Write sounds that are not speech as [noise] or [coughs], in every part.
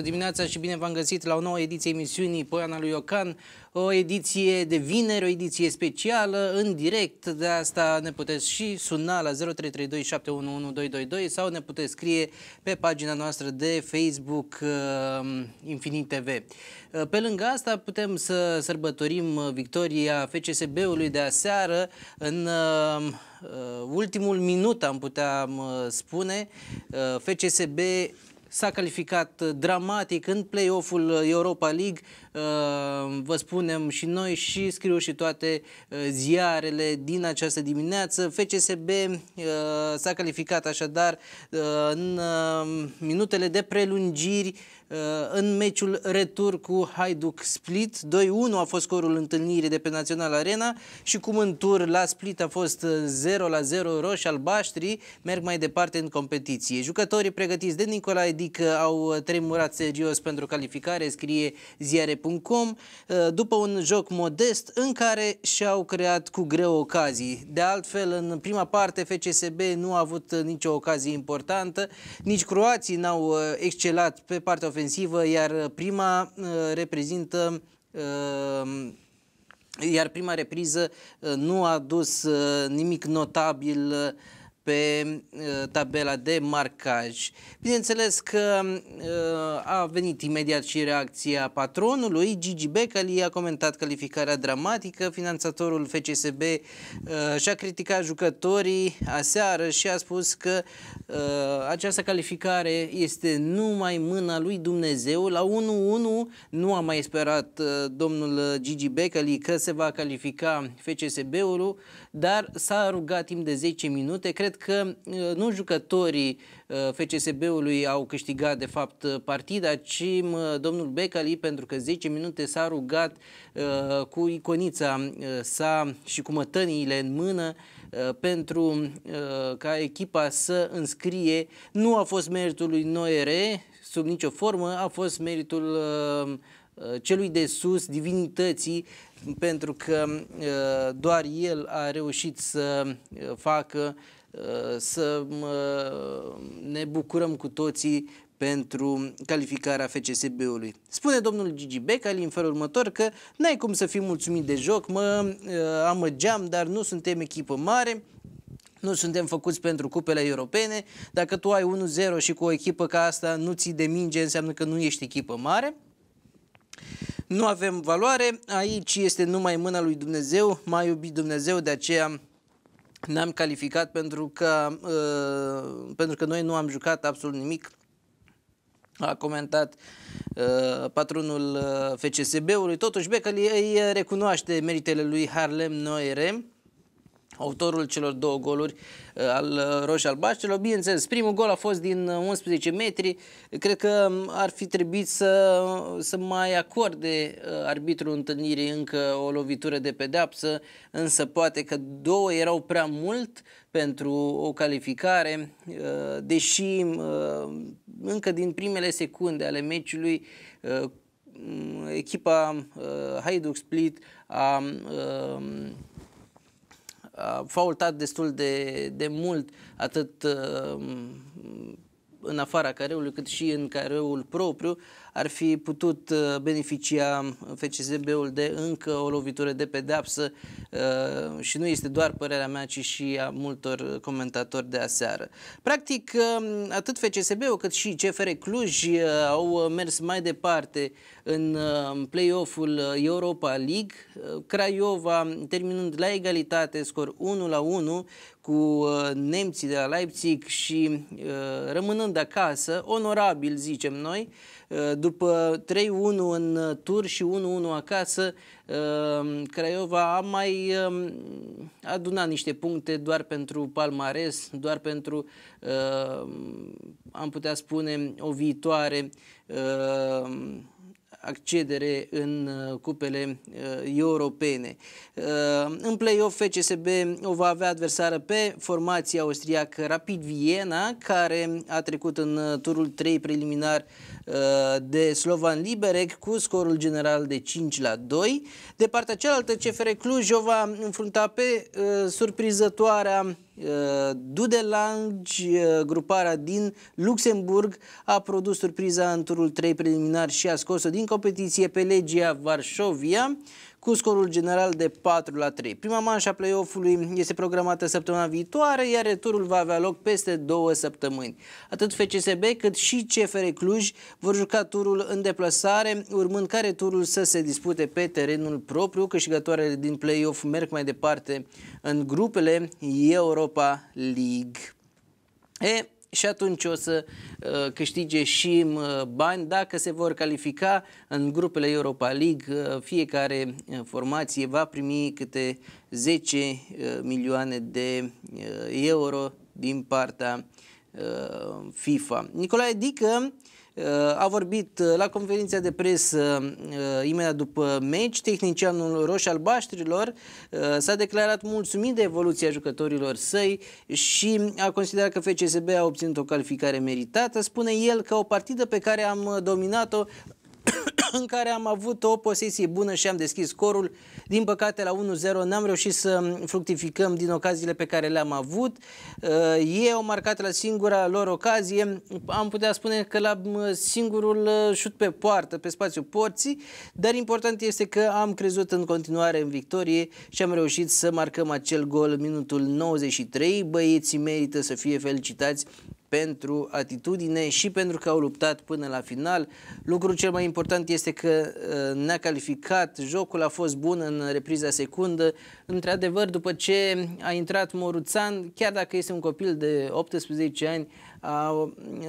bună dimineața și bine v-am găsit la o nouă ediție emisiunii Poiana lui Iocan, o ediție de vineri, o ediție specială, în direct, de asta ne puteți și suna la 0332711222 sau ne puteți scrie pe pagina noastră de Facebook uh, Infinit TV. Uh, pe lângă asta putem să sărbătorim uh, victoria FCSB-ului de aseară în uh, uh, ultimul minut, am putea spune. Uh, FCSB S-a calificat uh, dramatic în play-off-ul uh, Europa League Uh, vă spunem și noi și scriu și toate uh, ziarele din această dimineață. FCSB uh, s-a calificat așadar în minutele de prelungiri în meciul retur cu Haiduc Split. 2-1 a fost scorul întâlnirii de pe Național Arena și cum în tur la Split a fost 0-0 roși albaștri, merg mai departe în competiție. Jucătorii pregătiți de Nicolae Dică au tremurat serios pentru calificare, scrie ziare Betplay.com uh, după un joc modest în care și-au creat cu greu ocazii. De altfel, în prima parte, FCSB nu a avut uh, nicio ocazie importantă, nici croații n-au uh, excelat pe partea ofensivă, iar prima reprezintă iar prima repriză nu a dus nimic notabil pe uh, tabela de marcaj. Bineînțeles că uh, a venit imediat și reacția patronului. Gigi Becali a comentat calificarea dramatică. Finanțatorul FCSB uh, și-a criticat jucătorii aseară și a spus că această calificare este numai mâna lui Dumnezeu. La 1-1 nu a mai sperat domnul Gigi Becali că se va califica FCSB-ul, dar s-a rugat timp de 10 minute. Cred că uh, nu jucătorii uh, FCSB-ului au câștigat de fapt uh, partida, ci domnul Becali pentru că 10 minute s-a rugat cu iconița sa și cu mătăniile în mână pentru ca echipa să înscrie. Nu a fost meritul lui Noere sub nicio formă, a fost meritul celui de sus, divinității, pentru că doar el a reușit să facă Uh, să uh, ne bucurăm cu toții pentru calificarea FCSB-ului. Spune domnul Gigi Becali în felul următor că n-ai cum să fii mulțumit de joc, mă uh, amăgeam, dar nu suntem echipă mare, nu suntem făcuți pentru cupele europene. Dacă tu ai 1-0 și cu o echipă ca asta nu ți de minge, înseamnă că nu ești echipă mare. Nu avem valoare, aici este numai mâna lui Dumnezeu, Mai iubit Dumnezeu, de aceea ne-am calificat pentru că, uh, pentru că noi nu am jucat absolut nimic. A comentat uh, patronul ă, FCSB-ului. Totuși, Becali îi recunoaște meritele lui Harlem Noire autorul celor două goluri uh, al uh, roș Albaștelor. Bineînțeles, primul gol a fost din 11 uh, metri. Cred că um, ar fi trebuit să, să mai acorde arbitrul întâlnirii încă o lovitură de pedeapsă, însă poate că două erau prea mult pentru o calificare, deși încă din primele secunde ale meciului echipa Hajduk Split a um, a faultat destul de, de mult, atât uh, în afara careului, cât și în careul propriu, ar fi putut uh, beneficia uh, FCSB-ul de încă o lovitură de pedeapsă uh, și nu este doar părerea mea, ci și a multor comentatori de aseară. Practic, um, atât FCSB-ul cât și CFR Cluj au mers mai departe în play-off-ul Europa League, Craiova terminând la egalitate, scor 1 la 1 cu nemții de la Leipzig și rămânând acasă, onorabil zicem noi, Eh, după 3-1 în tur și 1-1 acasă, eh, Craiova a mai eh, adunat niște puncte doar pentru palmares, doar pentru, am putea spune, o viitoare accedere în cupele europene. în play-off FCSB o va avea adversară pe formația austriacă Rapid Viena, care a trecut în turul 3 preliminar Uh, de Slovan Liberec cu scorul general de 5 la 2. De partea cealaltă, CFR Cluj o va înfrunta pe uh, surprizătoarea uh, Dudelange, gruparea din Luxemburg, a produs surpriza în turul 3 preliminar și a scos-o din competiție pe Legia Varșovia cu scorul general de 4 la 3. Prima manșă a play-off-ului este programată săptămâna viitoare, iar returul va avea loc peste două săptămâni. Atât FCSB cât și CFR Cluj vor juca turul în deplasare, urmând care returul să se dispute pe terenul propriu. Câștigătoarele din play-off merg mai departe în grupele Europa League. E, și atunci o să uh, câștige și uh, bani dacă se vor califica în grupele Europa League. Uh, fiecare formație va primi câte 10 milioane de euro din partea FIFA. Nicolae Dică a vorbit uh, la conferința de presă uh, imediat după meci, tehnicianul roș-albaștrilor uh, s-a declarat mulțumit de evoluția jucătorilor săi și a considerat că FCSB a obținut o calificare meritată. Spune el că o partidă pe care am dominat-o [coughs] în care am avut o posesie bună și am deschis scorul. Din păcate, la 1-0 n-am reușit să fructificăm din ocaziile pe care le-am avut. Uh, Ei au marcat la singura lor ocazie, am putea spune că la uh, singurul uh, șut pe poartă, pe spațiu porții, dar important este că am crezut în continuare în victorie și am reușit să marcăm acel gol minutul 93. Băieții merită să fie felicitați pentru atitudine și pentru că au luptat până la final. Lucrul cel mai important este că uh, ne-a calificat, jocul a fost bun în repriza secundă. Într-adevăr, după ce a intrat Moruțan, chiar dacă este un copil de 18 ani,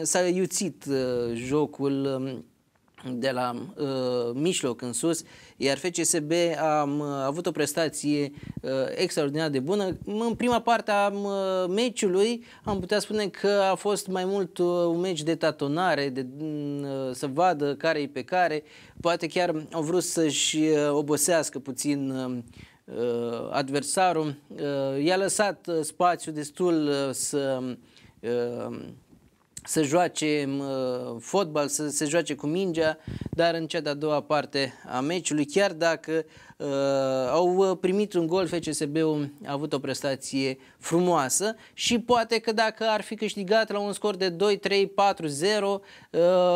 s-a iuțit uh, jocul um, de la uh, mijloc în sus, iar FCSB a uh, avut o prestație uh, extraordinar de bună. În prima parte a uh, meciului am putea spune că a fost mai mult uh, un meci de tatonare, de, mm, uh, să vadă care e pe care. Poate chiar au vrut să-și uh, obosească puțin uh, uh, adversarul. Uh, i-a lăsat uh, spațiu destul uh, să uh, să joace uh, fotbal, să se joace cu mingea, dar în cea de-a doua parte a meciului, chiar dacă uh, au uh, primit un gol, FCSB-ul a avut o prestație frumoasă și poate că dacă ar fi câștigat la un scor de 2-3-4-0, uh,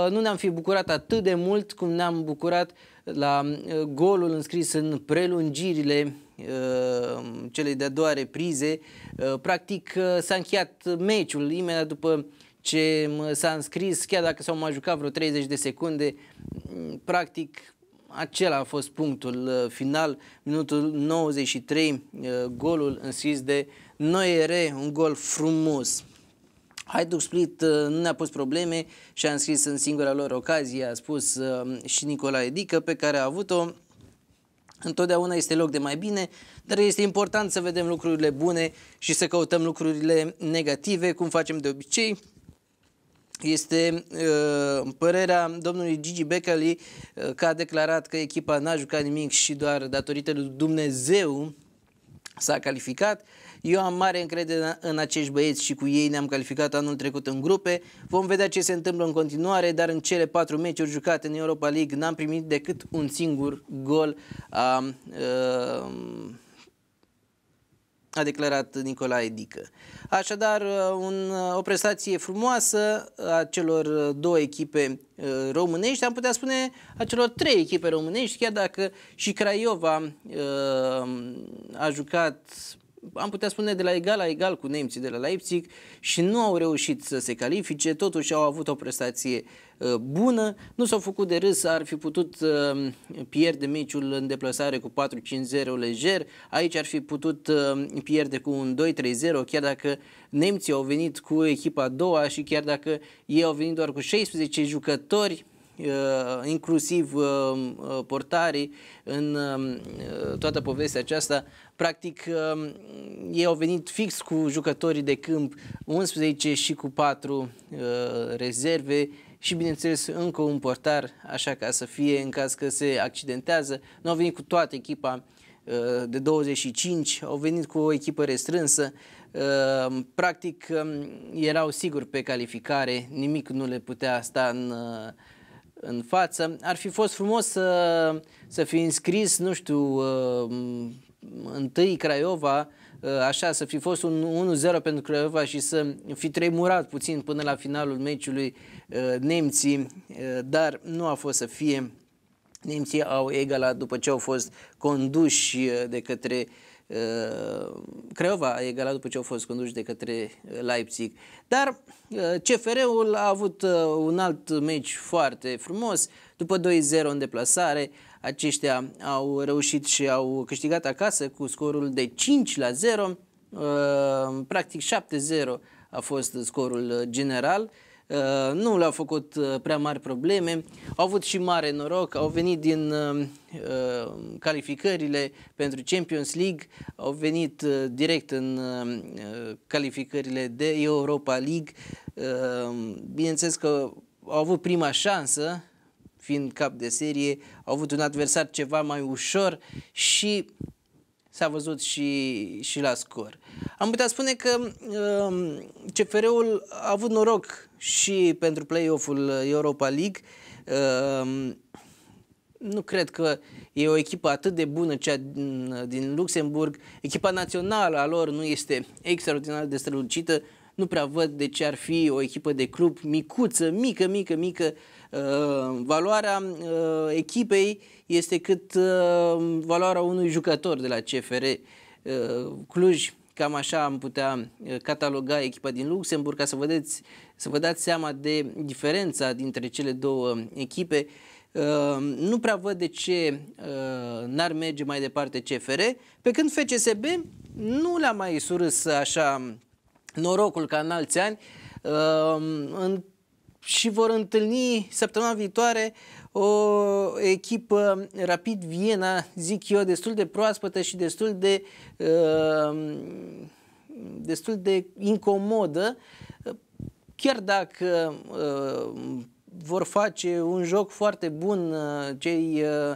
nu ne-am fi bucurat atât de mult cum ne-am bucurat la uh, golul înscris în prelungirile uh, celei de-a doua reprize. Uh, practic uh, s-a încheiat meciul imediat după uh, ce s-a înscris, chiar dacă s-au mai jucat vreo 30 de secunde, mm, practic acela a fost punctul uh, final, minutul 93, uh, golul înscris de Noire, un gol frumos. Haiduc Split uh, nu ne-a pus probleme și a înscris în singura lor ocazie, a spus și Nicolae Dică pe care a avut-o. Întotdeauna este loc de mai bine, dar este important să vedem lucrurile bune și să căutăm lucrurile negative, cum facem de obicei este uh, părerea domnului Gigi Becali uh, că a declarat că echipa n-a jucat nimic și doar datorită lui Dumnezeu s-a calificat. Eu am mare încredere în acești băieți și cu ei ne-am calificat anul trecut în grupe. Vom vedea ce se întâmplă în continuare, dar în cele patru meciuri jucate în Europa League n-am primit decât un singur gol. Uh, uh, a declarat Nicolae Dică. Așadar, uh, un, uh, o prestație frumoasă uh, a celor două echipe românești, am putea spune a celor trei echipe românești, chiar dacă și Craiova a jucat am putea spune, de la egal la egal cu nemții de la Leipzig și nu au reușit să se califice, totuși au avut o prestație uh, bună, nu s-au făcut de râs, ar fi putut uh, pierde meciul în deplasare cu 4-5-0 lejer, aici ar fi putut uh, pierde cu un 2-3-0, chiar dacă nemții au venit cu echipa a doua și chiar dacă ei au venit doar cu 16 jucători, Uh, inclusiv uh, uh, portarii în um, toată povestea aceasta. Practic, um, ei au venit fix cu jucătorii de câmp 11 și cu 4 rezerve și bineînțeles încă un portar, așa ca să fie în caz că se accidentează. Nu au venit cu toată echipa de 25, au venit cu o echipă restrânsă, practic um, erau siguri pe calificare, nimic nu le putea sta în în față. Ar fi fost frumos să, să fi înscris, nu știu, uh, întâi Craiova, uh, așa, să fi fost un 1-0 pentru Craiova și să fi tremurat puțin până la finalul meciului uh, nemții, dar nu a fost să fie. Nemții au egalat după ce au fost conduși de către Ă, Creova a egalat după ce au fost conduși de către ă, Leipzig. Dar ă, CFR-ul a avut un alt meci foarte frumos. După 2-0 în deplasare, aceștia au reușit și au câștigat acasă cu scorul de 5 la 0. Practic 7-0 a fost scorul general. Uh, nu le-au făcut uh, prea mari probleme, au avut și mare noroc, au venit din uh, calificările pentru Champions League, au venit direct în calificările de Europa League, bineînțeles că au avut prima șansă, fiind cap de serie, au avut un adversar ceva mai ușor și s-a văzut și, și la scor. Am putea spune că um, CFR-ul a avut noroc și pentru play-off-ul Europa League. Ehm, nu cred că e o echipă atât de bună cea din Luxemburg. Echipa națională a lor nu este extraordinar de strălucită. Nu prea văd de ce ar fi o echipă de club micuță, mică, mică, mică. Ehm, valoarea eh, echipei este cât ehm, valoarea unui jucător de la CFR eh, Cluj Cam așa am putea uh, cataloga echipa din Luxemburg ca să, vedeți, să vă dați seama de diferența dintre cele două echipe. Uh, nu prea văd de ce uh, n-ar merge mai departe CFR, pe când FCSB nu l-a mai surâs așa norocul ca în alți ani, în și vor întâlni săptămâna viitoare o echipă Rapid Viena, zic eu, destul de proaspătă și destul de uh, destul de incomodă, chiar dacă uh, vor face un joc foarte bun uh, cei uh, uh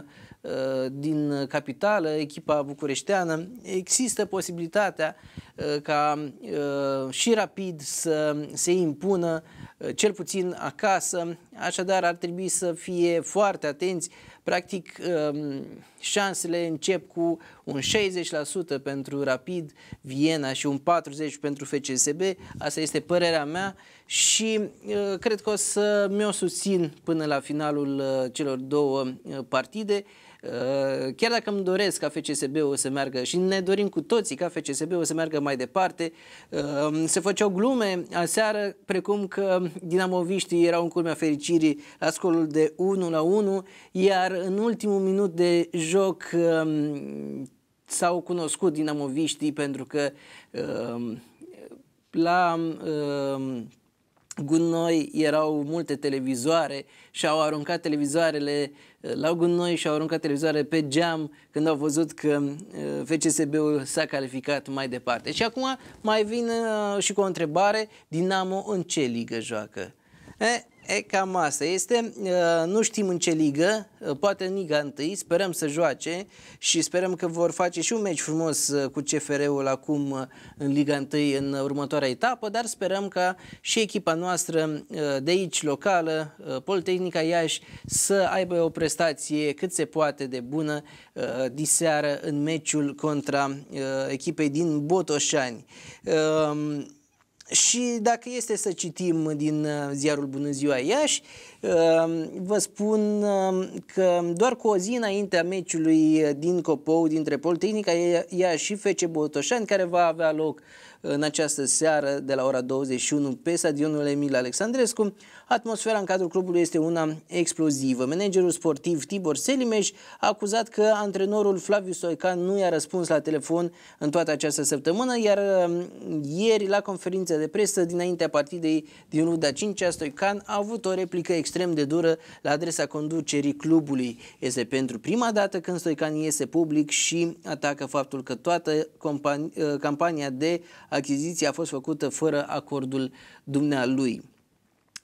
din capitală, echipa bucureșteană, există posibilitatea uh, ca uh, și rapid să se impună Eh, cel puțin acasă, așadar ar trebui să fie foarte atenți. Practic, ehm, șansele încep cu un 60% pentru Rapid Viena și un 40% pentru FCSB, asta este părerea mea și eh, cred că o să mi-o susțin până la finalul eh, celor două partide. Eh, chiar dacă îmi doresc ca FCSB-ul să meargă și ne dorim cu toții ca FCSB-ul să meargă mai departe, eh, se făceau glume aseară precum că dinamoviștii erau în culmea fericirii la scolul de 1 la 1, iar în ultimul minut de joc eh, s-au cunoscut dinamoviștii pentru că la gunoi erau multe televizoare și au aruncat televizoarele la gunoi și au aruncat televizoare pe geam când au văzut că uh, FCSB-ul s-a calificat mai departe. Și acum mai vin uh, și cu o întrebare, Dinamo în ce ligă joacă? Eh, E, cam asta este. Nu știm în ce ligă, poate în Liga 1, sperăm să joace și sperăm că vor face și un meci frumos cu CFR-ul acum în Liga 1 în următoarea etapă, dar sperăm ca și echipa noastră de aici, locală, Politehnica Iași, să aibă o prestație cât se poate de bună diseară în meciul contra echipei din Botoșani. Și dacă este să citim din uh, ziarul Bună ziua Iași, Ehm, vă spun ehm, că doar cu o zi înainte a meciului din Copou, dintre Politehnica ea și Fece Botoșani, care va avea loc în această seară de la ora 21 pe stadionul Emil Alexandrescu. Atmosfera în cadrul clubului este una explozivă. Managerul sportiv Tibor Selimeș a acuzat că antrenorul Flaviu Soican nu i-a răspuns la telefon în toată această săptămână, iar ehm, ieri la conferința de presă dinaintea partidei din Luda 5 Stoican a avut o replică extrem de dură la adresa conducerii clubului. Este pentru prima dată când Stoican iese public și atacă faptul că toată ă, campania de achiziție a fost făcută fără acordul dumnealui.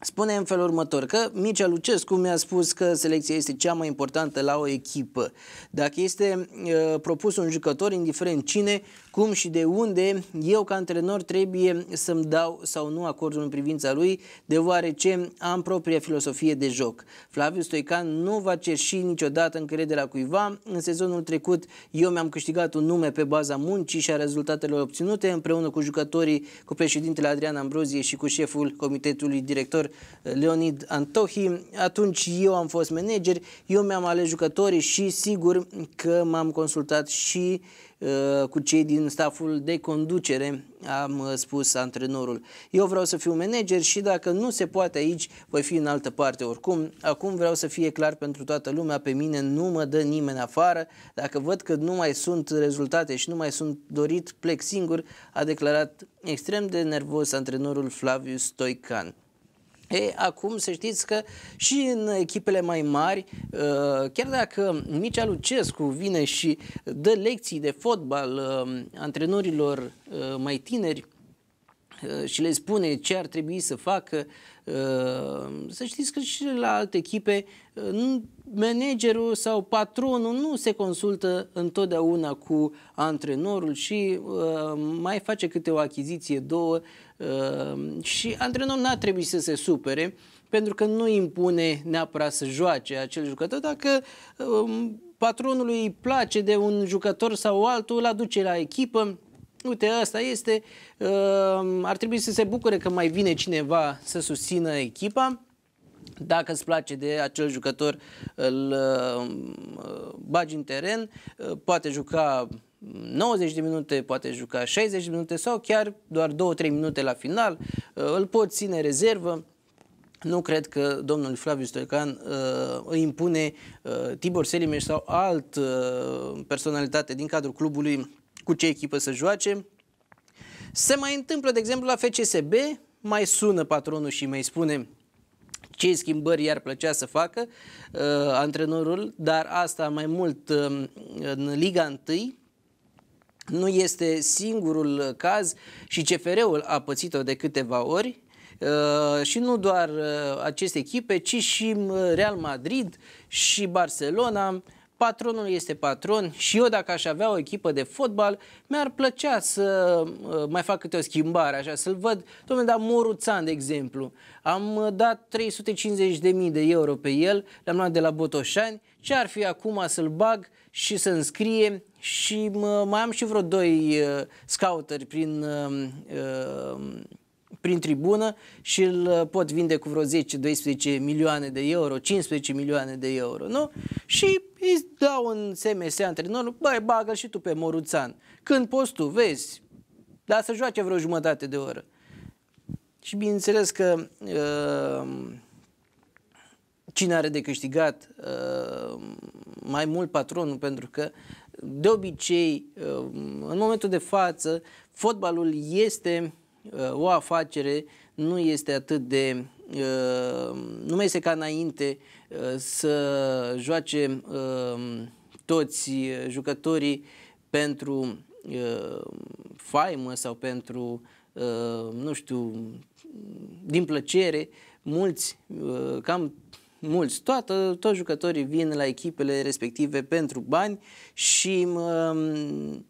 Spune în felul următor că Mircea Lucescu mi-a spus că selecția este cea mai importantă la o echipă. Dacă este uh, propus un jucător, indiferent cine, cum și de unde eu ca antrenor trebuie să-mi dau sau nu acordul în privința lui, deoarece am propria filosofie de joc. Flaviu Stoican nu va cerși niciodată încrederea cuiva. În sezonul trecut eu mi-am câștigat un nume pe baza muncii și a rezultatelor obținute împreună cu jucătorii, cu președintele Adrian Ambrozie și cu șeful comitetului director eh, Leonid Antohi. Atunci eu am fost manager, eu mi-am ales jucătorii și sigur că m-am consultat și uh, Uh, cu cei din staful de conducere, am uh, spus antrenorul. Eu vreau să fiu manager și dacă nu se poate aici, voi fi în altă parte oricum. Acum vreau să fie clar pentru toată lumea, pe mine nu mă dă nimeni afară. Dacă văd că nu mai sunt rezultate și nu mai sunt dorit, plec singur, a declarat extrem de nervos antrenorul Flavius Stoican. E, acum să știți că și în echipele mai mari, uh, chiar dacă Mircea Lucescu vine și dă lecții de fotbal uh, antrenorilor uh, mai tineri și le spune ce ar trebui să facă, să știți că și la alte echipe managerul sau patronul nu se consultă întotdeauna cu antrenorul și uh, mai face câte o achiziție, două uh, și antrenorul n-ar trebui să se supere pentru că nu impune neapărat să joace acel jucător dacă uh, patronului îi place de un jucător sau altul, îl aduce la echipă, uite, asta este, uh, ar trebui să se bucure că mai vine cineva să susțină echipa, dacă îți place de acel jucător, îl uh, uh, bagi în teren, poate juca 90 de minute, poate juca 60 de minute sau chiar doar 2-3 minute la final, îl poți ține rezervă. Nu cred că domnul Flaviu Stoican uh, îi impune uh, Tibor Selimeș sau alt uh, personalitate din cadrul clubului cu ce echipă să joace. Se mai întâmplă, de exemplu, la FCSB, mai sună patronul și mai spune ce schimbări i-ar plăcea să facă uh, antrenorul, dar asta mai mult uh, în Liga 1, nu este singurul caz și CFR-ul a pățit-o de câteva ori uh, și nu doar uh, aceste echipe, ci și uh, Real Madrid și Barcelona patronul este patron și eu dacă aș avea o echipă de fotbal, mi-ar plăcea să uh, mai fac câte o schimbare, așa, să-l văd. Domnule, dar Moruțan de exemplu, am uh, dat 350.000 de euro pe el, l-am luat de la Botoșani, ce ar fi acum să-l bag și să înscrie și uh, mai am și vreo doi uh, scouteri prin uh, prin tribună și îl pot vinde cu vreo 10-12 milioane de euro, 15 milioane de euro, nu? Și îi dau un SMS antrenorul, băi, bagă și tu pe Moruțan. Când poți tu, vezi, dar să joace vreo jumătate de oră. Și bineînțeles că uh, cine are de câștigat uh, mai mult patronul, pentru că de obicei, uh, în momentul de față, fotbalul este uh, o afacere uh, nu este atât de uh, nu mai este ca înainte uh, să joace uh, toți jucătorii pentru faimă sau pentru, nu știu, din plăcere, mulți, cam mulți, toată, toți jucătorii vin la echipele respective pentru bani și, um,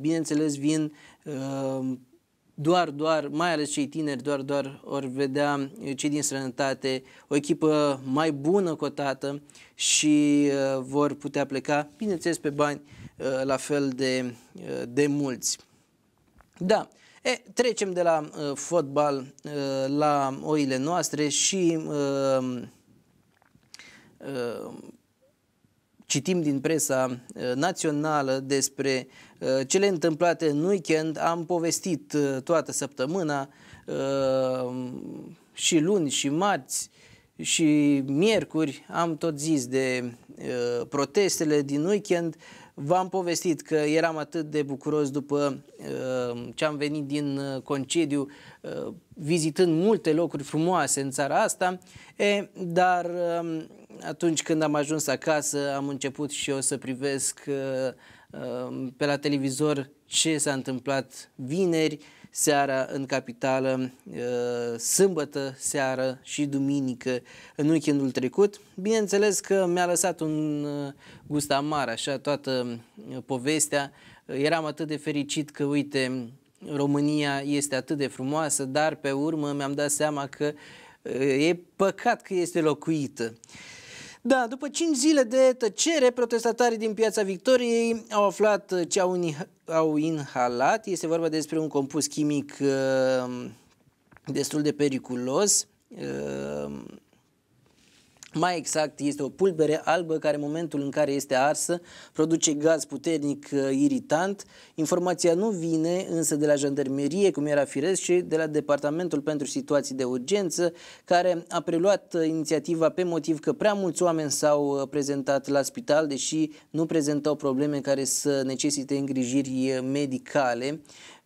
bineînțeles, vin doar, doar, mai ales cei tineri, doar, doar or vedea eh, cei din străinătate o echipă mai bună cotată și uh, vor putea pleca, bineînțeles, pe bani uh, la fel de, uh, de mulți. Da, e, trecem de la uh, fotbal uh, la oile noastre și uh, uh, citim din presa uh, națională despre uh, cele întâmplate în weekend, am povestit uh, toată săptămâna și luni și marți și miercuri am tot zis de protestele din weekend. V-am povestit că eram atât de bucuros după ce am venit din concediu Uh, vizitând multe locuri frumoase în țara asta, e, dar um, atunci când am ajuns acasă am început și eu să privesc uh, um, pe la televizor ce s-a întâmplat vineri, seara în capitală, uh, sâmbătă, seară și duminică în weekendul trecut. Bineînțeles că mi-a lăsat un gust amar așa toată povestea. Eram atât de fericit că, uite, România este atât de frumoasă, dar pe urmă mi-am dat seama că e păcat că este locuită. Da, după 5 zile de tăcere, protestatarii din Piața Victoriei au aflat ce au, au inhalat. Este vorba despre un compus chimic uh, destul de periculos. Uh, mai exact, este o pulbere albă care în momentul în care este arsă produce gaz puternic uh, iritant. Informația nu vine însă de la jandarmerie, cum era firesc, ci de la Departamentul pentru Situații de Urgență, care a preluat uh, inițiativa pe motiv că prea mulți oameni s-au uh, prezentat la spital, deși nu prezentau probleme care să necesite îngrijiri medicale.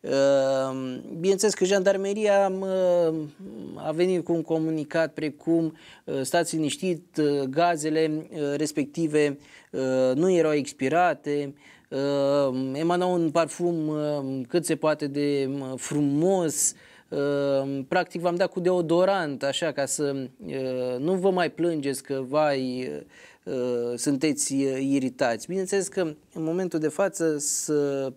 Ehm, bineînțeles că jandarmeria ehm, a venit cu un comunicat precum ehm, stați liniștit, gazele respective nu erau expirate, emana un parfum cât se poate de frumos, practic v-am dat cu deodorant, așa, ca să nu vă mai plângeți că, vai, sunteți iritați. Bineînțeles că în momentul de față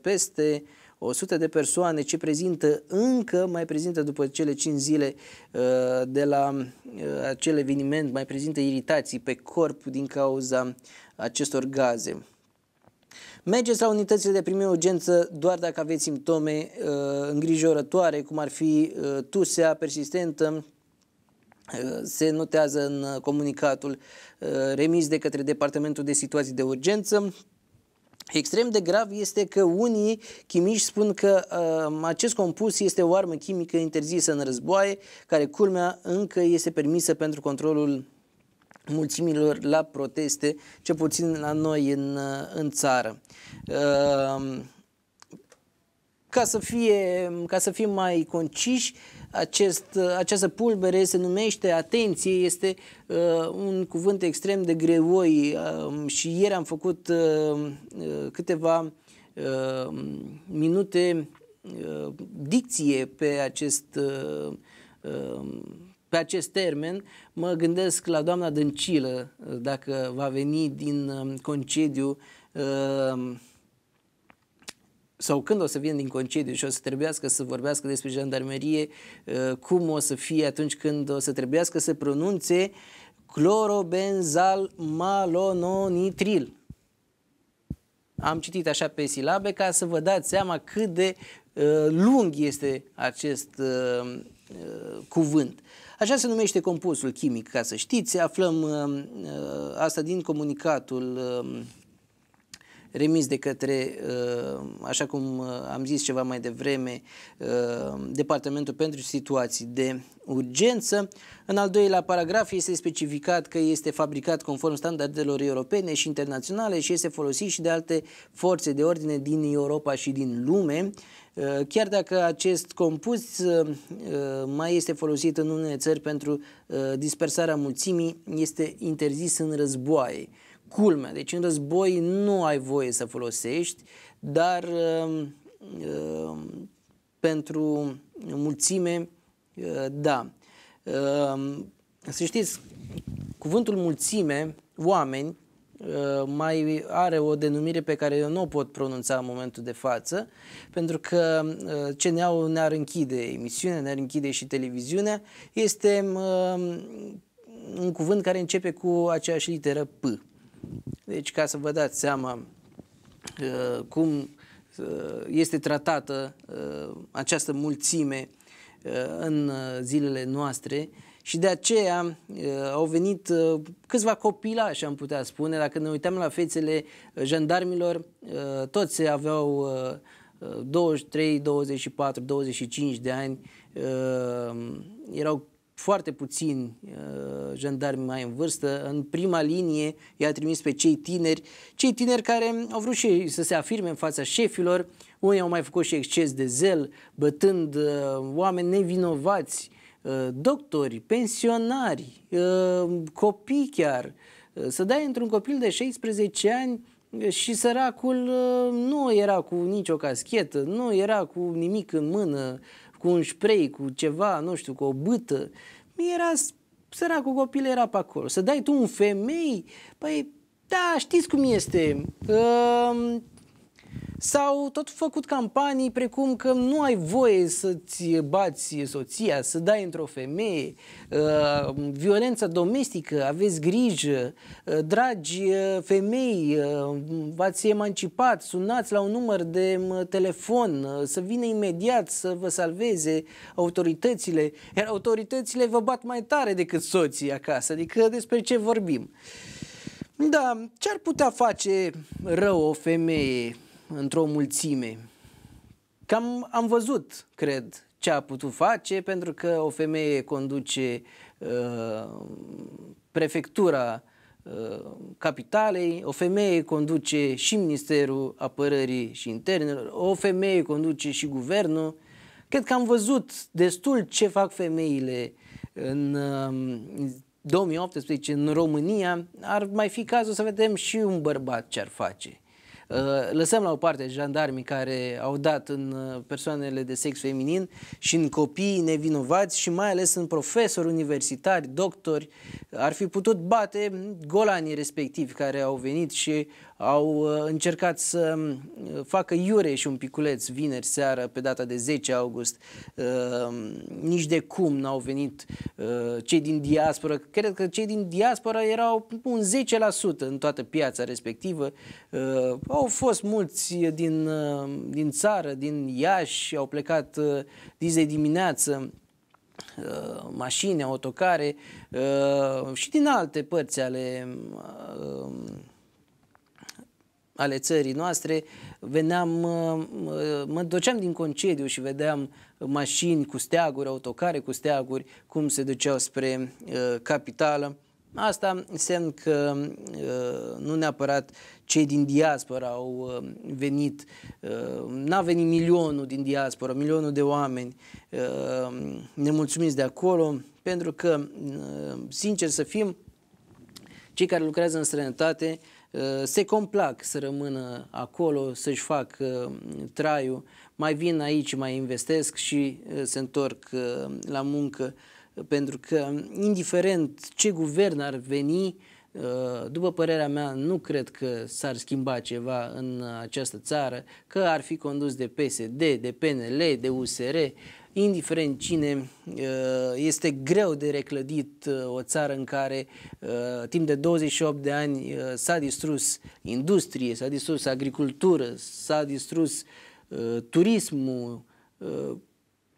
peste 100 de persoane ce prezintă încă, mai prezintă după cele 5 zile uh, de la uh, acel eveniment, mai prezintă iritații pe corp din cauza acestor gaze. Mergeți la unitățile de primire urgență doar dacă aveți simptome uh, îngrijorătoare, cum ar fi tusea persistentă, se notează în comunicatul remis de către Departamentul de Situații de Urgență. Extrem de grav este că unii chimici spun că uh, acest compus este o armă chimică interzisă în războaie, care culmea încă este permisă pentru controlul mulțimilor la proteste, ce puțin la noi în, uh, în țară. Uh, ca să, fie, ca să fim mai conciși, acest, această pulbere se numește atenție, este uh, un cuvânt extrem de greoi uh, și ieri am făcut uh, uh câteva uh, minute uh, dicție pe acest uh, uh, pe acest termen, mă gândesc la doamna Dăncilă, uh, dacă va veni din concediu uh, sau când o să vin din concediu și o să trebuiască să vorbească despre jandarmerie, uh, cum o să fie atunci când o să trebuiască să pronunțe clorobenzalmalononitril. Am citit așa pe silabe ca să vă dați seama cât de uh, lung este acest uh, uh, cuvânt. Așa se numește compusul chimic, ca să știți. Aflăm uh, uh asta din comunicatul uh, remis de către, uh, așa cum uh, am zis ceva mai devreme, uh, Departamentul pentru Situații de Urgență. În al doilea paragraf este specificat că este fabricat conform standardelor europene și internaționale și este folosit și de alte forțe de ordine din Europa și din lume. Chiar dacă acest compus mai este folosit în unele țări pentru dispersarea mulțimii, este interzis în războaie. Culmea, deci în război nu ai voie să folosești, dar um, um, pentru mulțime, uh, da. Um, să știți, cuvântul mulțime, oameni, uh, mai are o denumire pe care eu nu o pot pronunța în momentul de față, pentru că uh, CNA-ul ne-ar închide emisiunea, ne-ar închide și televiziunea, este un cuvânt care începe cu aceeași literă P. Deci, ca să vă dați seama uh, cum uh, este tratată uh, această mulțime în zilele noastre și de aceea au venit câțiva așa am putea spune, dacă ne uităm la fețele jandarmilor, toți aveau 23, 24, 25 de ani, erau foarte puțini uh, jandarmi mai în vârstă, în prima linie i-a trimis pe cei tineri, cei tineri care au vrut și să se afirme în fața șefilor, unii au mai făcut și exces de zel, bătând uh, oameni nevinovați, uh, doctori, pensionari, uh, copii chiar. Uh, să dai într-un copil de 16 ani și săracul uh, nu era cu nicio caschetă, nu era cu nimic în mână, uh, cu un spray, cu ceva, nu știu, cu o bâtă. Mie era săracul copil era pe acolo. Să dai tu un femei, păi, da, știți cum este. Uh, S-au tot făcut campanii precum că nu ai voie să-ți bați soția, să dai într-o femeie, uh, violența domestică, aveți grijă, uh, dragi uh, femei, v-ați emancipat, sunați la un număr de telefon, să vină imediat să vă salveze autoritățile, iar autoritățile vă bat mai tare decât soții acasă, adică despre ce vorbim. Da, ce ar putea face rău o femeie într-o mulțime. Cam am văzut, cred, ce a putut face, pentru că o femeie conduce uh, prefectura uh, capitalei, o femeie conduce și Ministerul Apărării și Internelor, o femeie conduce și guvernul. Cred că am văzut destul ce fac femeile în uh, 2018 în România. Ar mai fi cazul să vedem și un bărbat ce ar face. Uh, lăsăm la o parte jandarmii care au dat în uh, persoanele de sex feminin și în copii nevinovați și mai ales în profesori universitari, doctori. Ar fi putut bate golanii respectivi care au venit și au uh, încercat să mm, facă iure și un piculeț vineri seară pe data de 10 august. Uh, nici de cum n-au venit uh, cei din diaspora. Cred că cei din diaspora erau un 10% în toată piața respectivă. Au fost mulți din, din țară, din Iași, au plecat dize dimineață mașini, autocare și din alte părți ale ale țării noastre, veneam, mă duceam din concediu și vedeam mașini cu steaguri, autocare cu steaguri, cum se duceau spre uh, capitală. Asta înseamnă că uh, nu neapărat cei din diaspora au uh, venit, n-a venit milionul din diaspora, milionul de oameni nemulțumiți de acolo, pentru că, sincer să fim, cei care lucrează în străinătate Eh, se complac să rămână acolo, să-și fac eh, traiul, mai vin aici, mai investesc și eh, se întorc la muncă, pentru că indiferent ce guvern ar veni, după părerea mea, nu cred că s-ar schimba ceva în această țară, că ar fi condus de PSD, de PNL, de USR, indiferent cine, uh, este greu de reclădit uh, o țară în care uh, timp de 28 de ani s-a distrus industrie, s-a distrus agricultură, s-a distrus turismul.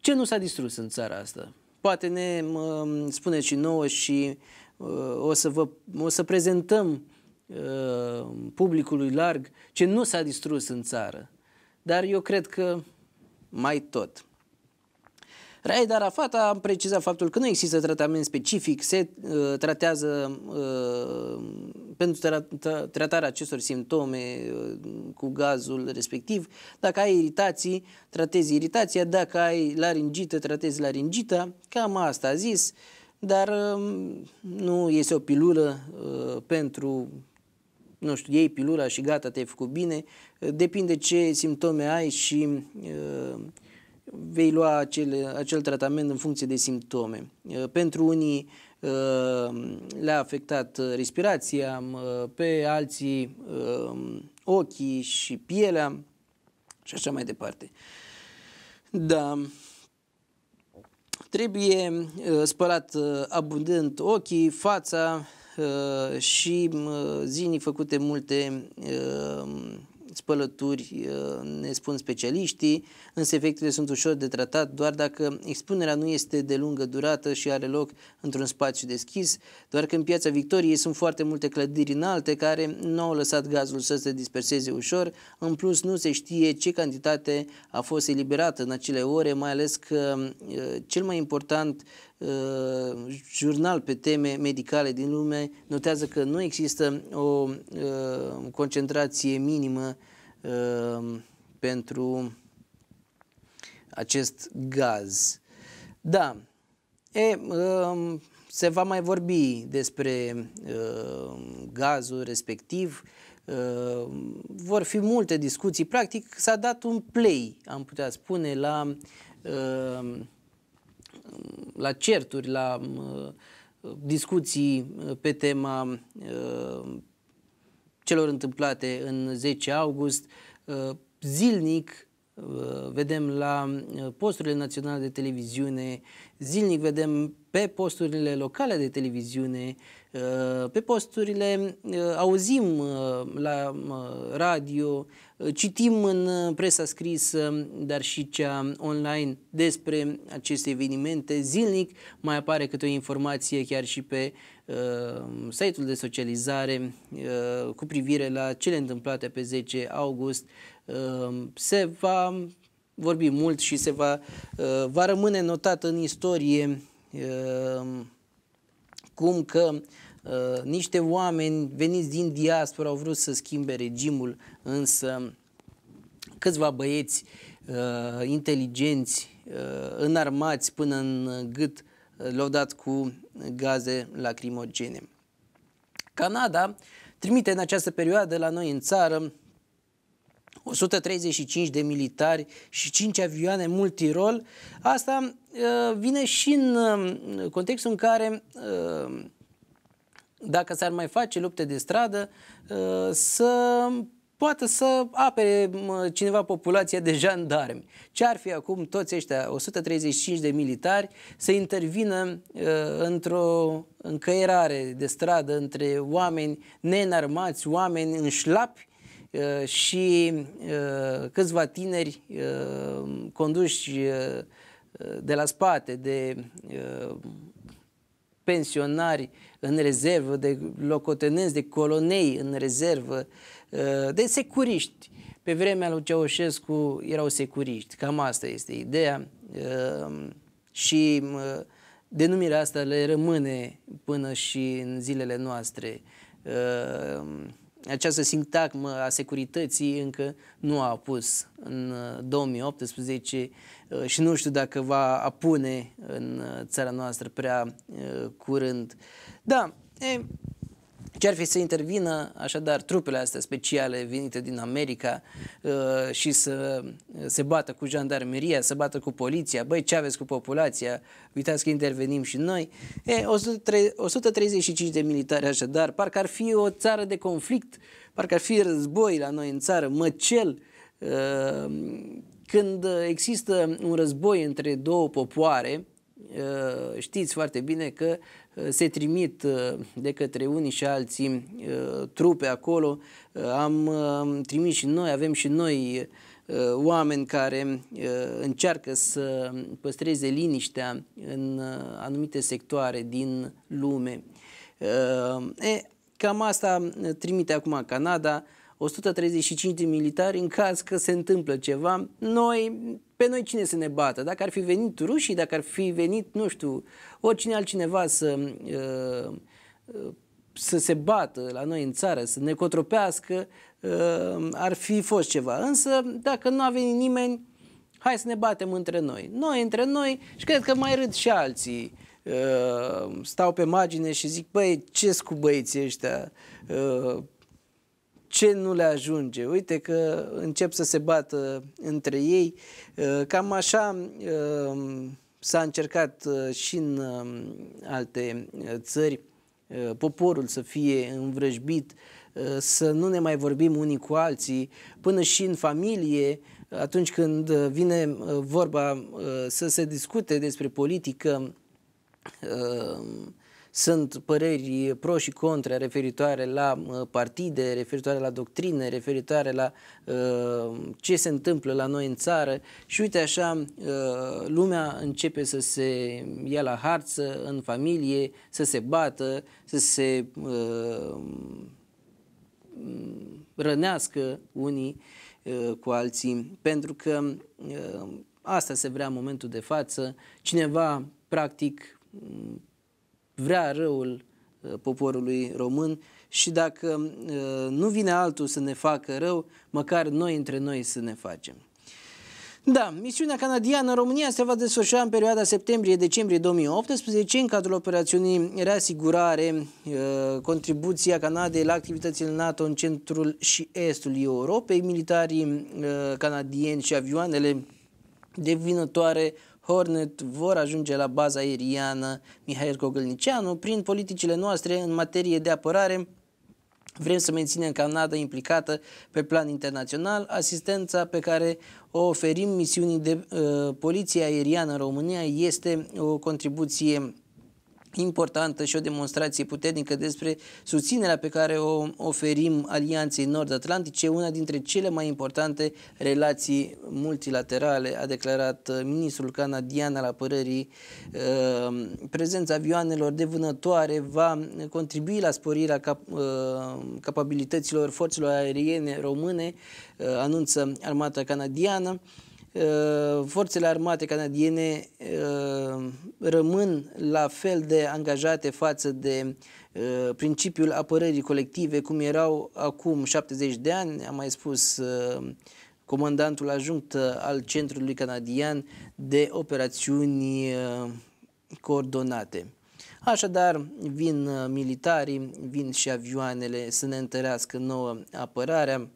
Ce nu s-a distrus în țara asta? Poate ne spuneți și nouă și o să, vă, o să prezentăm publicului larg ce nu s-a distrus în țară. Dar eu cred că mai tot. Raed Arafat a precizat faptul că nu există tratament specific, se uh, tratează uh, pentru tra tra tratarea acestor simptome uh, cu gazul respectiv. Dacă ai iritații, tratezi iritația, dacă ai laringită, tratezi laringita. Cam asta a zis, dar uh, nu este o pilulă uh, pentru nu știu, iei pilula și gata, te-ai făcut bine. Depinde ce simptome ai și uh, vei lua acel, acel tratament în funcție de simptome. Uh, pentru unii uh, le-a afectat uh, respirația, pe alții ochii și pielea și așa mai departe. Da. Trebuie spălat abundant ochii, fața și zinii făcute multe spălături, ne spun specialiștii, însă efectele sunt ușor de tratat doar dacă expunerea nu este de lungă durată și are loc într-un spațiu deschis, doar că în piața Victoriei sunt foarte multe clădiri înalte care nu au lăsat gazul să se disperseze ușor, în plus nu se știe ce cantitate a fost eliberată în acele ore, mai ales că uh, cel mai important uh, jurnal pe teme medicale din lume notează că nu există o uh, concentrație minimă uh, pentru acest gaz. Da, e, um, se va mai vorbi despre um, gazul respectiv, um, vor fi multe discuții. Practic s-a dat un play, am putea spune, la, la certuri, la discuții pe tema celor întâmplate în 10 august, uh, zilnic vedem la uh, posturile naționale de televiziune, zilnic vedem pe posturile locale de televiziune, uh, pe posturile uh, auzim la radio, citim în presa scrisă, dar și cea online despre aceste evenimente. Zilnic mai apare câte o informație chiar și pe site-ul de socializare cu privire la cele întâmplate pe 10 august Ehm, se va vorbi mult și se va, eh, va rămâne notat în istorie ehm, cum că eh, niște oameni veniți din diaspora au vrut să schimbe regimul, însă câțiva băieți eh, inteligenți, înarmați până în gât, l-au dat cu gaze lacrimogene. Canada trimite în această perioadă la noi în țară 135 de militari și 5 avioane multirol. Asta uh, vine și în um, contextul în care uh, dacă s-ar mai face lupte de stradă, uh, să poată să apere cineva populația de jandarmi. Ce ar fi acum toți ăștia 135 de militari să intervină uh, într-o încăierare de stradă între oameni nenarmați, oameni în șlapi Uh, și uh, câțiva tineri uh, conduși de la spate, de pensionari în rezervă, de locotenenți, de colonei în rezervă, de securiști. Pe vremea lui Ceaușescu erau securiști, cam asta este ideea și denumirea asta le rămâne până și în zilele noastre această sintagmă a securității încă nu a apus în 2018 uh, uh, și nu știu dacă va apune în uh, țara noastră prea curând. Da, e, ce ar fi să intervină așadar trupele astea speciale venite din America uh, și să uh, se bată cu jandarmeria, să bată cu poliția, băi ce aveți cu populația, uitați că intervenim și noi. E, 135 de militari așadar, parcă ar fi o țară de conflict, parcă ar fi război la noi în țară, măcel, uh, când există un război între două popoare, știți foarte bine că Eh, se trimit eh, de către unii și alții eh, trupe acolo. Am trimis și noi, avem și noi oameni care încearcă să păstreze liniștea în anumite sectoare din lume. E, cam asta trimite acum Canada. 135 de militari în caz că se întâmplă ceva. Noi, pe noi cine să ne bată? Dacă ar fi venit rușii, dacă ar fi venit, nu știu, oricine altcineva să... Uh, să se bată la noi în țară, să ne cotropească, uh, ar fi fost ceva. Însă, dacă nu a venit nimeni, hai să ne batem între noi. Noi între noi și cred că mai râd și alții. Uh, stau pe margine și zic, băi, ce cu băieții ăștia? ce nu le ajunge. Uite că încep să se bată între ei. Uh, cam așa uh, s-a încercat uh, și în um, alte țări poporul să fie învrăjbit, să nu ne mai vorbim unii cu alții, până și în familie, atunci când vine vorba să se discute despre politică, sunt păreri eh, pro și contra referitoare la eh, partide, referitoare la doctrine, referitoare la uh, ce se întâmplă la noi în țară și uite așa uh, lumea începe să se ia la harță în familie, să se bată, să se uh, rănească unii cu alții, pentru că asta se vrea în momentul de față. Cineva, practic, vrea răul uh, poporului român și dacă uh, nu vine altul să ne facă rău, măcar noi între noi să ne facem. Da, misiunea canadiană în România se va desfășura în perioada septembrie-decembrie 2018 în cadrul operațiunii Reasigurare, uh, contribuția Canadei la activitățile NATO în centrul și estul Europei, militarii canadieni și avioanele devinătoare Hornet vor ajunge la baza aeriană Mihail Cogălnicianu. Prin politicile noastre în materie de apărare, Vrem să menținem Canada implicată pe plan internațional. Asistența pe care o oferim misiunii de uh, poliție aeriană în România este o contribuție importantă și o demonstrație puternică despre susținerea pe care o oferim Alianței Nord-Atlantice, una dintre cele mai importante relații multilaterale, a declarat uh, ministrul canadian al apărării. Uh, prezența avioanelor de vânătoare va contribui la sporirea cap uh, capabilităților forțelor aeriene române, anunță armata canadiană. Uh, forțele armate canadiene uh, rămân la fel de angajate față de uh, principiul apărării colective cum erau acum 70 de ani, am mai spus comandantul ajunct al centrului canadian de operațiuni coordonate. Așadar, vin militarii, vin și avioanele să ne întărească nouă apărarea,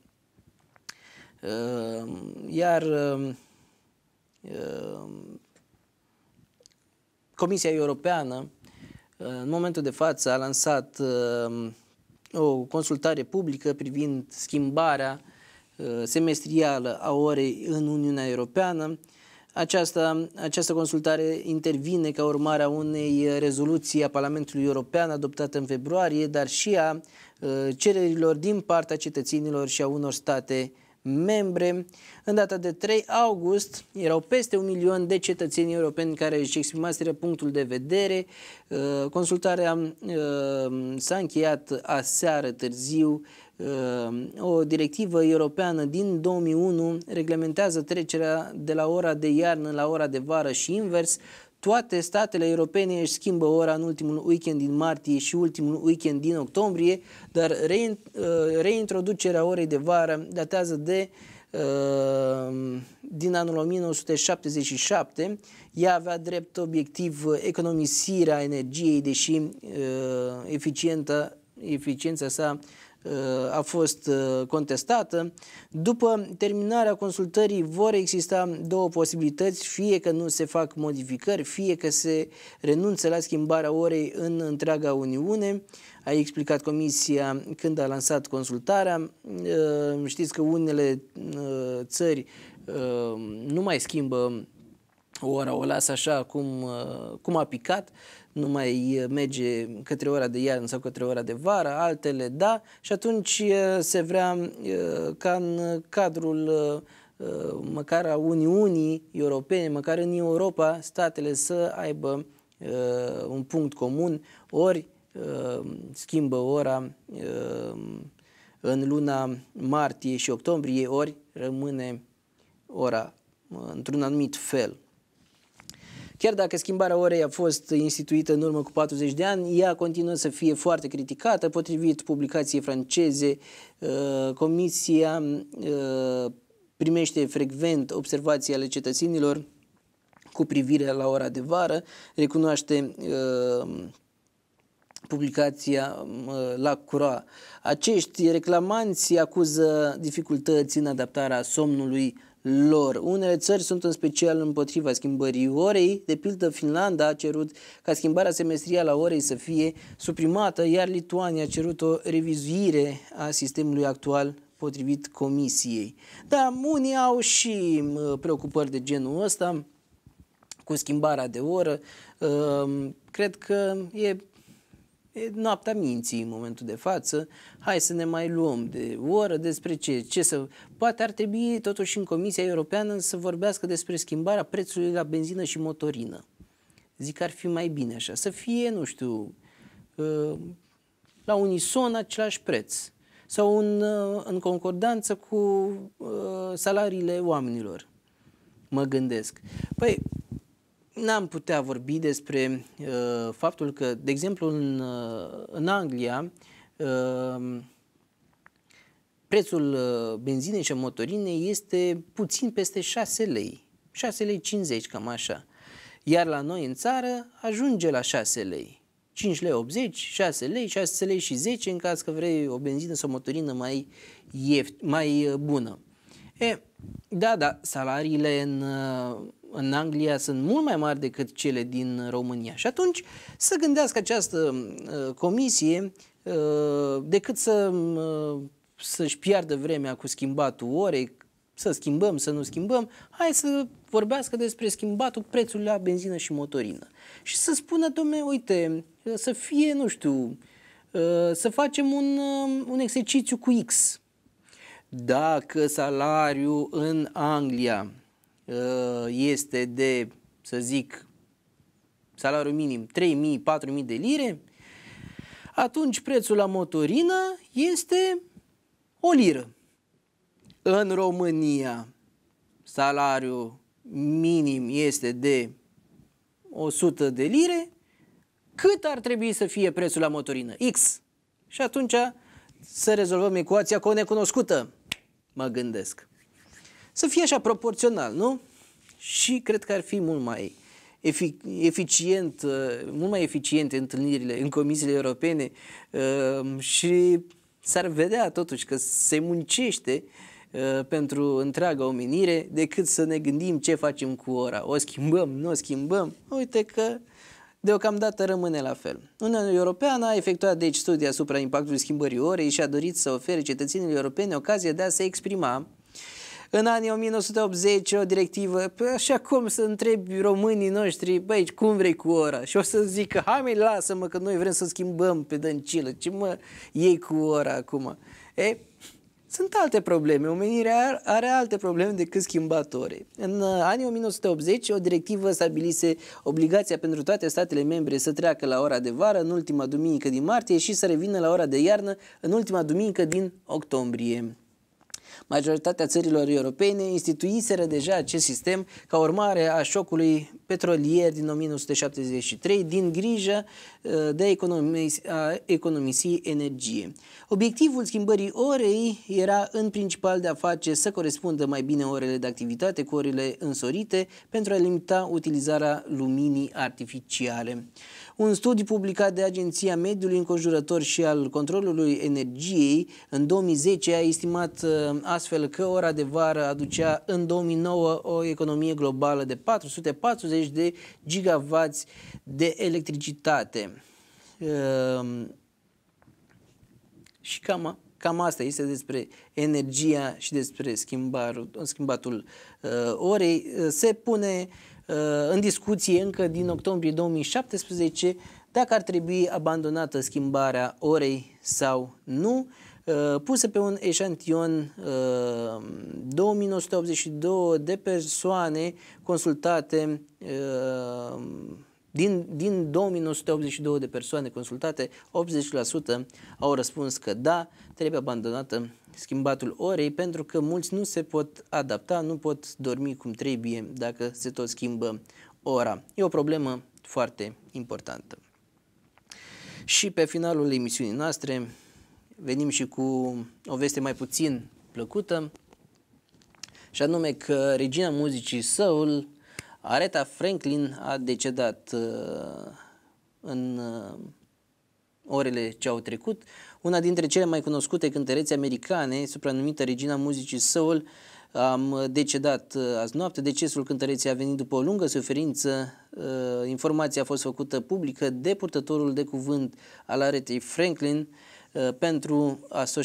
Ehm, iar ehm, ehm, Comisia Europeană, eh, în momentul de față, a lansat o consultare publică privind schimbarea eh, semestrială a orei în Uniunea Europeană. Aceasta, această consultare intervine ca urmare a unei rezoluții a Parlamentului European adoptată în februarie, dar și a eh, cererilor din partea cetățenilor și a unor state membre. În data de 3 august erau peste un milion de cetățeni europeni care își exprimaseră punctul de vedere. Uh, consultarea uh, s-a încheiat aseară târziu. Uh, o directivă europeană din 2001 reglementează trecerea de la ora de iarnă la ora de vară și invers toate statele europene își schimbă ora în ultimul weekend din martie și ultimul weekend din octombrie, dar uh, reintroducerea orei de vară datează de uh, din anul 1977. Ea avea drept obiectiv economisirea energiei, deși uh, eficientă, eficiența sa uh, Uh, a fost uh, contestată. După terminarea consultării vor exista două posibilități, fie că nu se fac modificări, fie că se renunță la schimbarea orei în întreaga Uniune. A explicat Comisia când a lansat consultarea. Uh, știți că unele țări nu mai schimbă ora, o lasă așa cum, cum a picat, nu mai merge către ora de iarnă sau către ora de vară, altele da, și atunci se vrea ca în cadrul măcar a Uniunii Europene, măcar în Europa, statele să aibă un punct comun, ori schimbă ora în luna martie și octombrie, ori rămâne ora într-un anumit fel. Chiar dacă schimbarea orei a fost instituită în urmă cu 40 de ani, ea continuă să fie foarte criticată, potrivit publicației franceze, uh, Comisia uh, primește frecvent observații ale cetățenilor cu privire la ora de vară, recunoaște uh, publicația La Cura. Acești reclamanți acuză dificultăți în adaptarea somnului lor. Unele țări sunt în special împotriva schimbării orei, de pildă Finlanda a cerut ca schimbarea semestrială a orei să fie suprimată, iar Lituania a cerut o revizuire a sistemului actual potrivit comisiei. Da, unii au și preocupări de genul ăsta cu schimbarea de oră. Ehm, cred că e E noaptea minții în momentul de față, hai să ne mai luăm de oră despre ce, ce să... Poate ar trebui totuși în Comisia Europeană să vorbească despre schimbarea prețului la benzină și motorină. Zic că ar fi mai bine așa, să fie, nu știu, ă, la unison același preț sau în, ă, în concordanță cu ă, salariile oamenilor, mă gândesc. Păi, n-am putea vorbi despre uh, faptul că, de exemplu, în, uh, în Anglia, uh, prețul uh, benzinei și motorinei este puțin peste 6 lei, 6 lei 50, cam așa. Iar la noi în țară ajunge la 6 lei, 5 lei 80, 6 lei, 6 lei și 10 în caz că vrei o benzină sau o motorină mai, ieft, mai uh, bună. E, da, da, salariile în uh, în Anglia sunt mult mai mari decât cele din România. Și atunci să gândească această uh, comisie uh, decât să, uh, să-și piardă vremea cu schimbatul orei, să schimbăm, să nu schimbăm, hai să vorbească despre schimbatul prețului la benzină și motorină. Și să spună, domne, uite, să fie, nu știu, să facem un, un exercițiu cu X. Dacă salariul în Anglia Uh, este de, să zic, salariul minim 3.000-4.000 de lire, atunci prețul la motorină este o liră. În România salariul minim este de 100 de lire, cât ar trebui să fie prețul la motorină? X. Și atunci să rezolvăm ecuația cu o necunoscută, mă gândesc să fie așa proporțional, nu? Și cred că ar fi mult mai eficient, uh, mult mai eficiente întâlnirile în comisiile europene uh, și s-ar vedea totuși că se muncește uh, pentru întreaga omenire decât să ne gândim ce facem cu ora. O schimbăm, nu o schimbăm? Uite că deocamdată rămâne la fel. Uniunea Europeană a efectuat deci studii asupra impactului schimbării orei și a dorit să ofere cetățenilor europene ocazia de a se exprima în anii 1980 o directivă, păi așa cum să întrebi românii noștri, băi, cum vrei cu ora? Și o să zică, hai lasă-mă că noi vrem să schimbăm pe dăncilă, ce mă iei cu ora acum? E, sunt alte probleme, omenirea are, are alte probleme decât schimbatorii. În anii 1980, o directivă stabilise obligația pentru toate statele membre să treacă la ora de vară în ultima duminică din martie și să revină la ora de iarnă în ultima duminică din octombrie majoritatea țărilor europene instituiseră deja acest sistem ca urmare a șocului petrolier din 1973 din grijă uh, de a economisi, energie. Obiectivul schimbării orei era în principal de a face să corespundă mai bine orele de activitate cu orele însorite pentru a limita utilizarea luminii artificiale. Un studiu publicat de Agenția Mediului Înconjurător și al Controlului Energiei în 2010 a estimat uh, astfel că ora de vară aducea în 2009 o economie globală de 440 de gigavați de electricitate. Um, și cam, cam asta este despre energia și despre schimbatul, uh, orei. Se pune Uh, în discuție încă din octombrie 2017 dacă ar trebui abandonată schimbarea orei sau nu, uh, pusă pe un eșantion 2982 uh, de persoane consultate din, din 2982 de persoane consultate, 80% au răspuns că da, trebuie abandonată schimbatul orei pentru că mulți nu se pot adapta, nu pot dormi cum trebuie dacă se tot schimbă ora. E o problemă foarte importantă. Și pe finalul emisiunii noastre venim și cu o veste mai puțin plăcută și anume că regina muzicii soul, Aretha Franklin, a decedat uh, în uh, orele ce au trecut. Una dintre cele mai cunoscute cântărețe americane, supranumită Regina Muzicii Soul, am decedat uh, azi noapte. Decesul cântăreței a venit după o lungă suferință. Uh, informația a fost făcută publică de purtătorul de cuvânt al aretei Franklin, Uh, pentru uh,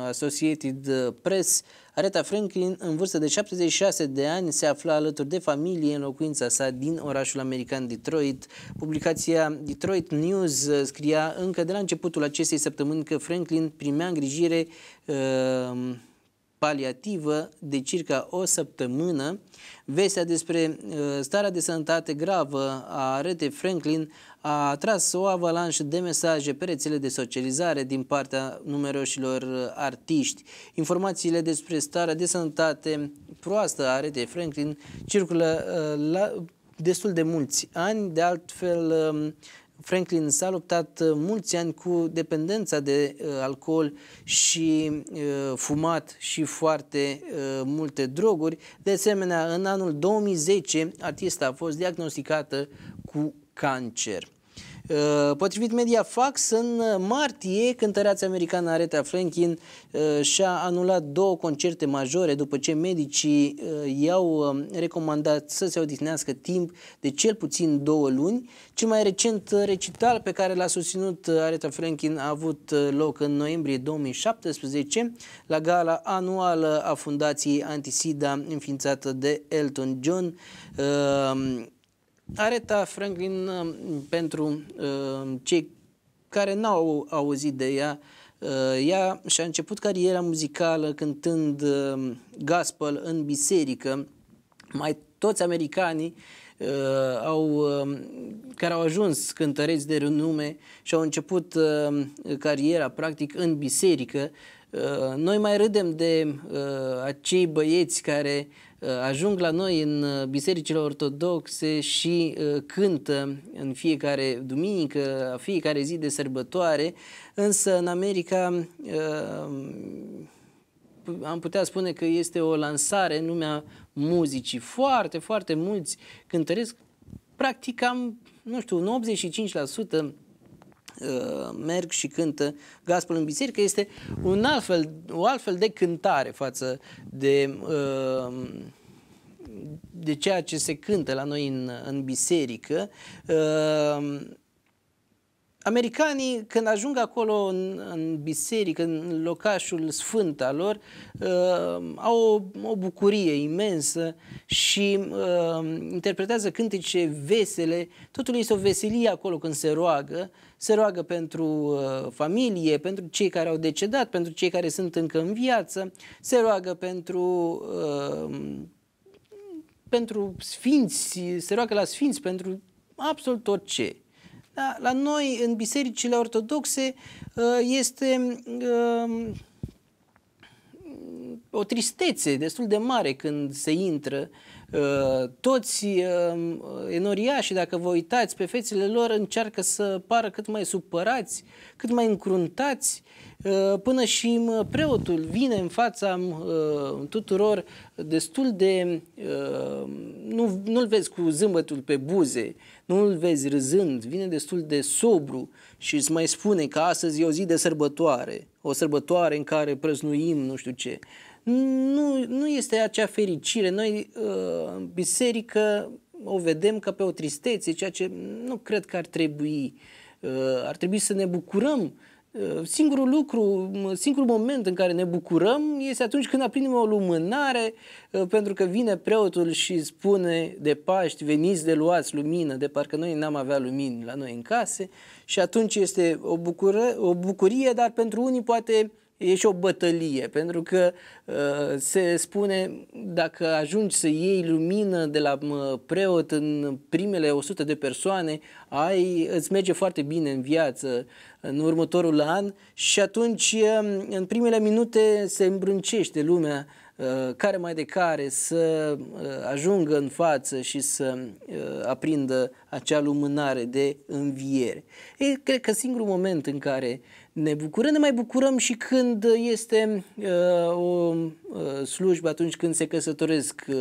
Associated uh, Press. Aretha Franklin, în vârstă de 76 de ani, se afla alături de familie în locuința sa din orașul american Detroit. Publicația Detroit News scria încă de la începutul acestei săptămâni că Franklin primea îngrijire uh, paliativă de circa o săptămână. Vestea despre uh, starea de sănătate gravă a Arete Franklin a atras o avalanșă de mesaje pe rețele de socializare din partea numeroșilor artiști. Informațiile despre starea de sănătate proastă a de Franklin circulă uh, la destul de mulți ani, de altfel um, Franklin s-a luptat uh, mulți ani cu dependența de uh, alcool și uh, fumat și foarte uh, multe droguri. De asemenea, în anul 2010, artista a fost diagnosticată cu cancer. Uh, potrivit Mediafax, în martie, cântăreața americană Aretha Franklin uh, și-a anulat două concerte majore după ce medicii uh, i-au um, recomandat să se odihnească timp de cel puțin două luni. Cel mai recent recital pe care l-a susținut Aretha Franklin a avut loc în noiembrie 2017 la gala anuală a Fundației Antisida înființată de Elton John Areta Franklin, uh, pentru uh, cei care n-au auzit de ea, uh, ea și-a început cariera muzicală cântând gospel în biserică. Mai toți americanii uh, au, uh, care au ajuns cântăreți de renume și au început uh, cariera practic în biserică. Uh, noi mai râdem de uh, acei băieți care Uh, ajung la noi în uh, bisericile ortodoxe și uh, cântă în fiecare duminică, fiecare zi de sărbătoare, însă în America am putea spune că este o lansare în lumea muzicii. Foarte, foarte mulți cântăresc, practic am, nu știu, un Uh, merg și cântă gospel în biserică, este un altfel, o altfel de cântare față de, uh, de ceea ce se cântă la noi în, în biserică. Uh, Americanii, când ajung acolo în, în biserică, în locașul sfânt al lor, uh, au o, o bucurie imensă și uh, interpretează cântece vesele. Totul este o veselie acolo când se roagă. Se roagă pentru uh, familie, pentru cei care au decedat, pentru cei care sunt încă în viață. Se roagă pentru... Uh, pentru sfinți, se roagă la sfinți, pentru absolut orice. Da? La noi, în bisericile ortodoxe, ă, este ă, o tristețe destul de mare când se intră ă, toți enoriașii, dacă vă uitați pe fețele lor, încearcă să pară cât mai supărați, cât mai încruntați, Eh, până și eh, preotul vine în fața eh, tuturor destul de... Nu, nu-l vezi cu zâmbătul pe buze, nu-l vezi râzând, vine destul de sobru și îți mai spune că astăzi e o zi de sărbătoare, o sărbătoare în care prăznuim nu știu ce. Nu, nu este acea fericire. Noi în biserică o vedem ca pe o tristețe, ceea ce nu cred că ar trebui. Ar trebui să ne bucurăm Uh, singurul lucru, singurul moment în care ne bucurăm este atunci când aprindem o lumânare, uh, pentru că vine preotul și spune de Paști, veniți de luați lumină, de parcă noi n-am avea lumini la noi în case și atunci este o, bucură, o bucurie, dar pentru unii poate e și o bătălie, pentru că uh, se spune dacă ajungi să iei lumină de la preot în primele 100 de persoane, ai, îți merge foarte bine în viață în următorul an și atunci um, în primele minute se îmbrâncește lumea uh, care mai de care să uh, ajungă în față și să aprindă acea lumânare de înviere. E, cred că singurul moment în care uh, ne bucurăm, ne mai bucurăm și când este uh, o uh, slujbă, atunci când se căsătoresc uh,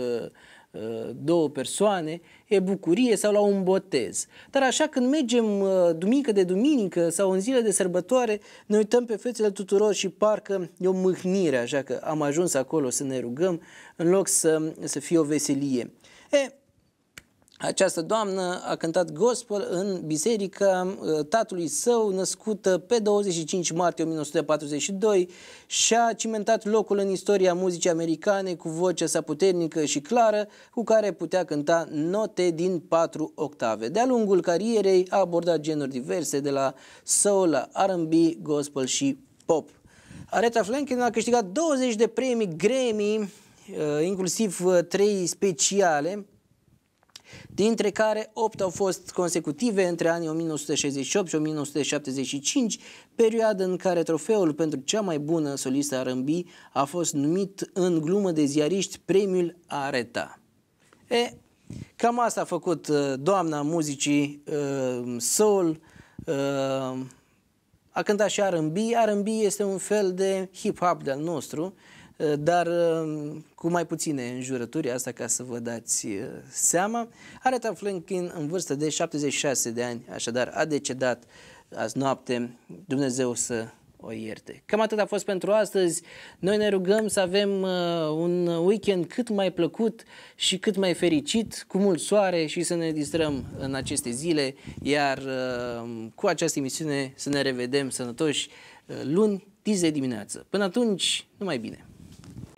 uh, două persoane, e bucurie sau la un botez. Dar așa când mergem uh, duminică de duminică sau în zile de sărbătoare, ne uităm pe fețele tuturor și parcă e o mâhnire, așa că am ajuns acolo să ne rugăm în loc să, să fie o veselie. E, această doamnă a cântat gospel în biserica uh, tatălui său, născută uh, pe 25 martie 1942 și a cimentat locul în istoria muzicii americane cu vocea sa puternică și clară, cu care putea cânta note din patru octave. De-a lungul carierei a abordat genuri diverse, de la soul la R&B, gospel și pop. Aretha Franklin a câștigat 20 de premii Grammy, uh, inclusiv trei speciale, dintre care 8 au fost consecutive între anii 1968 și 1975, perioadă în care trofeul pentru cea mai bună solistă R&B a fost numit în glumă de ziariști premiul Areta. E, cam asta a făcut uh, doamna muzicii uh, soul, uh, a cântat și R&B. R&B este un fel de hip-hop de-al nostru, uh, dar uh, cu mai puține înjurături, asta ca să vă dați uh, seama. Aretha Franklin, în vârstă de 76 de ani, așadar a decedat azi noapte, Dumnezeu să o ierte. Cam atât a fost pentru astăzi. Noi ne rugăm să avem uh, un weekend cât mai plăcut și cât mai fericit, cu mult soare și să ne distrăm în aceste zile, iar cu această emisiune să ne revedem sănătoși luni, 10 dimineață. Până atunci, numai bine!